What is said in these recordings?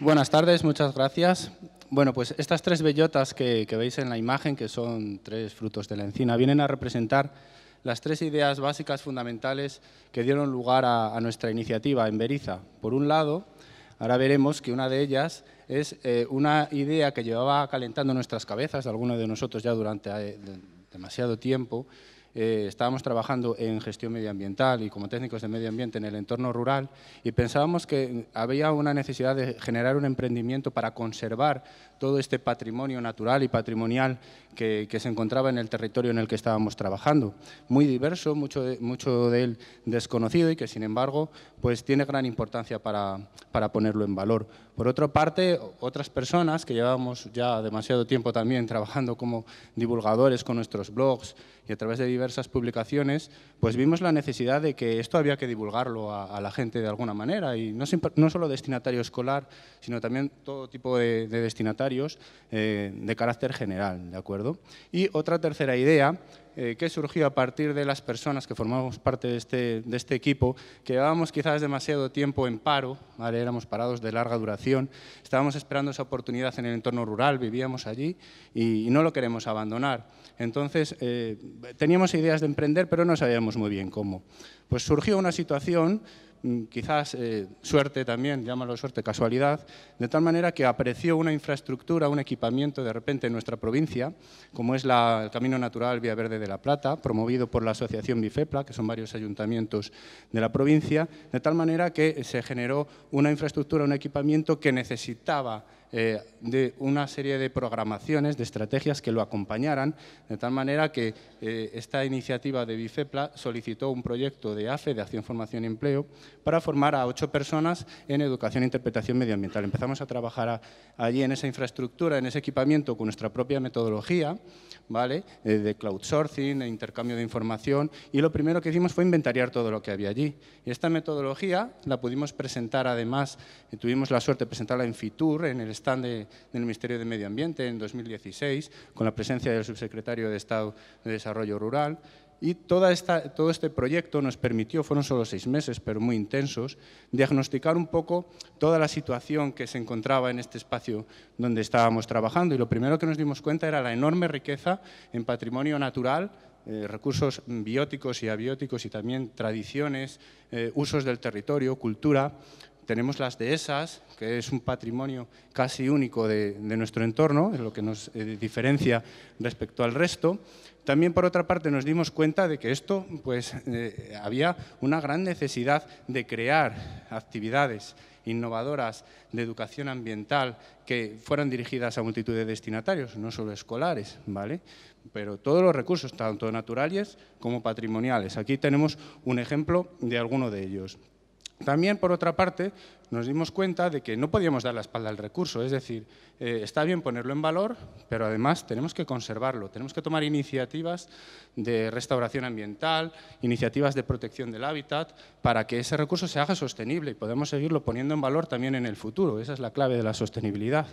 Buenas tardes, muchas gracias. Bueno, pues estas tres bellotas que, veis en la imagen, que son tres frutos de la encina, vienen a representar las tres ideas básicas fundamentales que dieron lugar a, nuestra iniciativa en Beriza. Por un lado, ahora veremos que una de ellas es eh, una idea que llevaba calentando nuestras cabezas, algunos de nosotros ya durante eh, demasiado tiempo, eh, estábamos trabajando en gestión medioambiental y como técnicos de medio ambiente en el entorno rural y pensábamos que había una necesidad de generar un emprendimiento para conservar todo este patrimonio natural y patrimonial que, se encontraba en el territorio en el que estábamos trabajando. Muy diverso, mucho de, mucho él desconocido y que sin embargo pues tiene gran importancia para, para ponerlo en valor. Por otra parte, otras personas que llevábamos ya demasiado tiempo también trabajando como divulgadores con nuestros blogs, y a través de diversas publicaciones, pues vimos la necesidad de que esto había que divulgarlo a, la gente de alguna manera, y no, solo destinatario escolar, sino también todo tipo de, destinatarios eh, de carácter general, ¿de acuerdo? Y otra tercera idea eh, que surgió a partir de las personas que formamos parte este, de este, equipo, que llevábamos quizás demasiado tiempo en paro, ¿vale? éramos parados de larga duración, estábamos esperando esa oportunidad en el entorno rural, vivíamos allí y, no lo queremos abandonar. Entonces, eh, teníamos ideas de emprender, pero no sabíamos muy bien cómo. Pues surgió una situación Mm, quizás eh, suerte también, llámalo suerte, casualidad, de tal manera que apareció una infraestructura, un equipamiento de repente en nuestra provincia, como es el Camino Natural Vía Verde de la Plata, promovido por la Asociación Bifepla, que son varios ayuntamientos de la provincia, de tal manera que se generó una infraestructura, un equipamiento que necesitaba eh, de una serie de programaciones, de estrategias que lo acompañaran, de tal manera que eh, esta iniciativa de Bifepla solicitó un proyecto de AFE, de Acción, Formación y Empleo, para formar a ocho personas en educación e interpretación medioambiental. Empezamos a trabajar allí en esa infraestructura, en ese equipamiento con nuestra propia metodología, ¿vale? Eh, de crowdsourcing, de intercambio de información, y lo primero que hicimos fue inventariar todo lo que había allí. Y esta metodología la pudimos presentar además, tuvimos la suerte de presentarla en FITUR, en el están de, del Ministerio de Medio Ambiente en 2016, con la presencia del subsecretario de Estado de Desarrollo Rural. Y toda todo este proyecto nos permitió, fueron solo seis meses, pero muy intensos, diagnosticar un poco toda la situación que se encontraba en este espacio donde estábamos trabajando. Y lo primero que nos dimos cuenta era la enorme riqueza en patrimonio natural eh, recursos bióticos y abióticos y también tradiciones, eh, usos del territorio, cultura, tenemos las dehesas, que es un patrimonio casi único de, nuestro entorno, es lo que nos eh, diferencia respecto al resto. También, por otra parte, nos dimos cuenta de que esto, pues, eh, había una gran necesidad de crear actividades innovadoras de educación ambiental que fueran dirigidas a multitud de destinatarios, no solo escolares, ¿vale? Pero todos los recursos, tanto naturales como patrimoniales. Aquí tenemos un ejemplo de alguno de ellos. También, por otra parte, nos dimos cuenta de que no podíamos dar la espalda al recurso, es decir, eh, está bien ponerlo en valor, pero además tenemos que conservarlo, tenemos que tomar iniciativas de restauración ambiental, iniciativas de protección del hábitat, para que ese recurso se haga sostenible y podamos seguirlo poniendo en valor también en el futuro, esa es la clave de la sostenibilidad.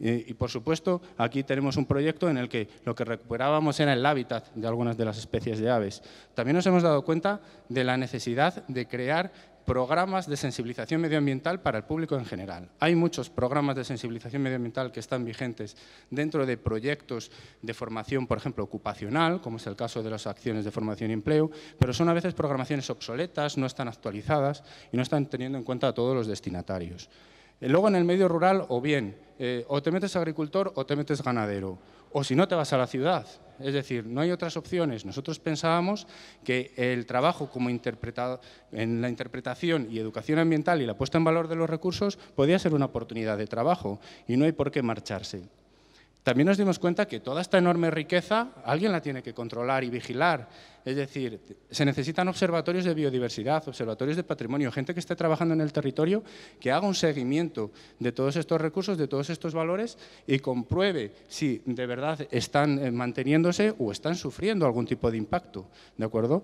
Y, eh, y, por supuesto, aquí tenemos un proyecto en el que lo que recuperábamos era el hábitat de algunas de las especies de aves. También nos hemos dado cuenta de la necesidad de crear programas de sensibilización medioambiental para el público en general. Hay muchos programas de sensibilización medioambiental que están vigentes dentro de proyectos de formación, por ejemplo, ocupacional, como es el caso de las acciones de formación y empleo, pero son a veces programaciones obsoletas, no están actualizadas y no están teniendo en cuenta a todos los destinatarios. Eh, luego en el medio rural, o bien, eh, o te metes agricultor o te metes ganadero, o si no te vas a la ciudad. Es decir, no hay otras opciones. Nosotros pensábamos que el trabajo como interpretado, en la interpretación y educación ambiental y la puesta en valor de los recursos podía ser una oportunidad de trabajo y no hay por qué marcharse. También nos dimos cuenta que toda esta enorme riqueza alguien la tiene que controlar y vigilar. Es decir, se necesitan observatorios de biodiversidad, observatorios de patrimonio, gente que esté trabajando en el territorio, que haga un seguimiento de todos estos recursos, de todos estos valores y compruebe si de verdad están eh, manteniéndose o están sufriendo algún tipo de impacto. ¿De acuerdo?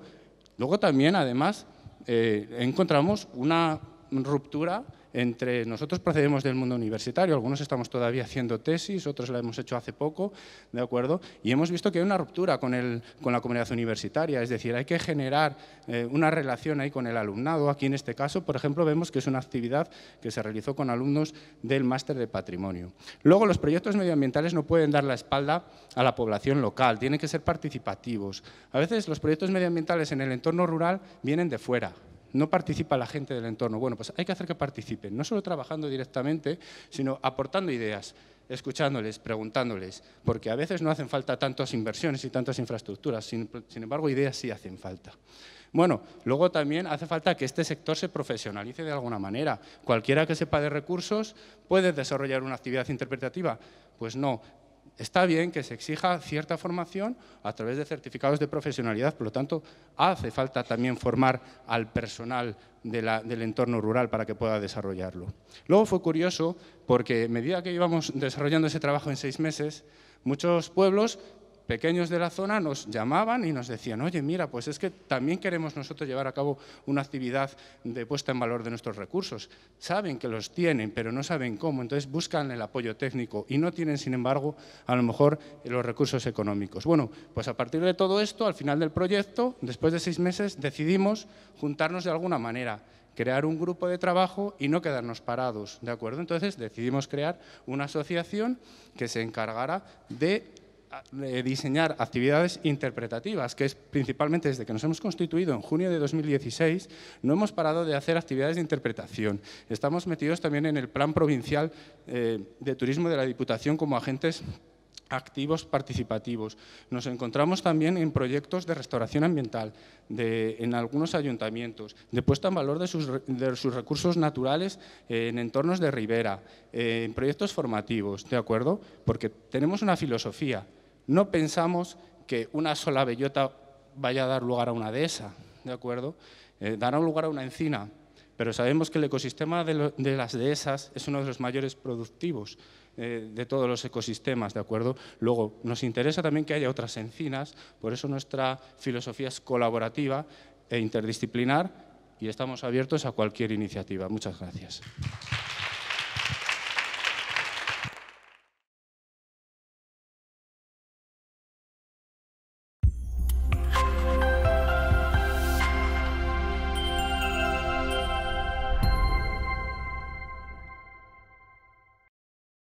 Luego también, además, eh, encontramos una ruptura entre nosotros procedemos del mundo universitario, algunos estamos todavía haciendo tesis, otros la hemos hecho hace poco, ¿de acuerdo? Y hemos visto que hay una ruptura con, la comunidad universitaria, es decir, hay que generar eh, una relación ahí con el alumnado. Aquí en este caso, por ejemplo, vemos que es una actividad que se realizó con alumnos del máster de patrimonio. Luego, los proyectos medioambientales no pueden dar la espalda a la población local, tienen que ser participativos. A veces los proyectos medioambientales en el entorno rural vienen de fuera, no participa la gente del entorno. Bueno, pues hay que hacer que participen, no solo trabajando directamente, sino aportando ideas, escuchándoles, preguntándoles, porque a veces no hacen falta tantas inversiones y tantas infraestructuras, sin, embargo ideas sí hacen falta. Bueno, luego también hace falta que este sector se profesionalice de alguna manera. Cualquiera que sepa de recursos puede desarrollar una actividad interpretativa. Pues no, está bien que se exija cierta formación a través de certificados de profesionalidad, por lo tanto, hace falta también formar al personal del entorno rural para que pueda desarrollarlo. Luego fue curioso porque a medida que íbamos desarrollando ese trabajo en seis meses, muchos pueblos pequeños de la zona nos llamaban y nos decían, oye, mira, pues es que también queremos nosotros llevar a cabo una actividad de puesta en valor de nuestros recursos. Saben que los tienen, pero no saben cómo, entonces buscan el apoyo técnico y no tienen, sin embargo, a lo mejor los recursos económicos. Bueno, pues a partir de todo esto, al final del proyecto, después de seis meses, decidimos juntarnos de alguna manera crear un grupo de trabajo y no quedarnos parados, ¿de acuerdo? Entonces decidimos crear una asociación que se encargara de eh, diseñar actividades interpretativas, que es principalmente desde que nos hemos constituido en junio de 2016, no hemos parado de hacer actividades de interpretación. Estamos metidos también en el plan provincial eh, de turismo de la Diputación como agentes activos participativos. Nos encontramos también en proyectos de restauración ambiental de, en algunos ayuntamientos, de puesta en valor de sus, recursos naturales eh, en entornos de ribera, en proyectos formativos, ¿de acuerdo? Porque tenemos una filosofía no pensamos que una sola bellota vaya a dar lugar a una dehesa, ¿de acuerdo? Eh, dará lugar a una encina, pero sabemos que el ecosistema de, las dehesas es uno de los mayores productivos eh, de todos los ecosistemas, ¿de acuerdo? Luego, nos interesa también que haya otras encinas, por eso nuestra filosofía es colaborativa e interdisciplinar y estamos abiertos a cualquier iniciativa. Muchas gracias.